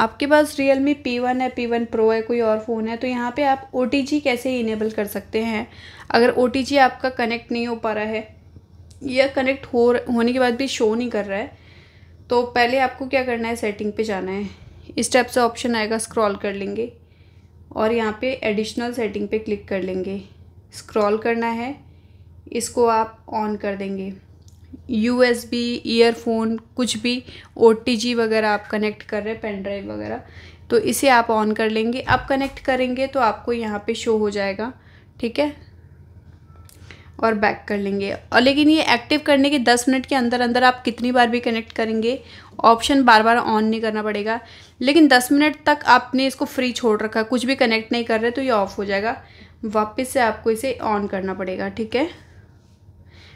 आपके पास Realme P one है पी वन प्रो है कोई और फ़ोन है तो यहाँ पे आप ओ कैसे इनेबल कर सकते हैं अगर ओ आपका कनेक्ट नहीं हो पा रहा है या कनेक्ट हो होने के बाद भी शो नहीं कर रहा है तो पहले आपको क्या करना है सेटिंग पे जाना है इस टाइप से ऑप्शन आएगा स्क्रॉल कर लेंगे और यहाँ पे एडिशनल सेटिंग पे क्लिक कर लेंगे स्क्रॉल करना है इसको आप ऑन कर देंगे यू एस बी ईयरफोन कुछ भी ओ टी जी वगैरह आप कनेक्ट कर रहे हैं पेन ड्राइव वगैरह तो इसे आप ऑन कर लेंगे आप कनेक्ट करेंगे तो आपको यहाँ पे शो हो जाएगा ठीक है और बैक कर लेंगे और लेकिन ये एक्टिव करने के दस मिनट के अंदर अंदर आप कितनी बार भी कनेक्ट करेंगे ऑप्शन बार बार ऑन नहीं करना पड़ेगा लेकिन दस मिनट तक आपने इसको फ्री छोड़ रखा कुछ भी कनेक्ट नहीं कर रहे तो ये ऑफ़ हो जाएगा वापस से आपको इसे ऑन करना पड़ेगा ठीक है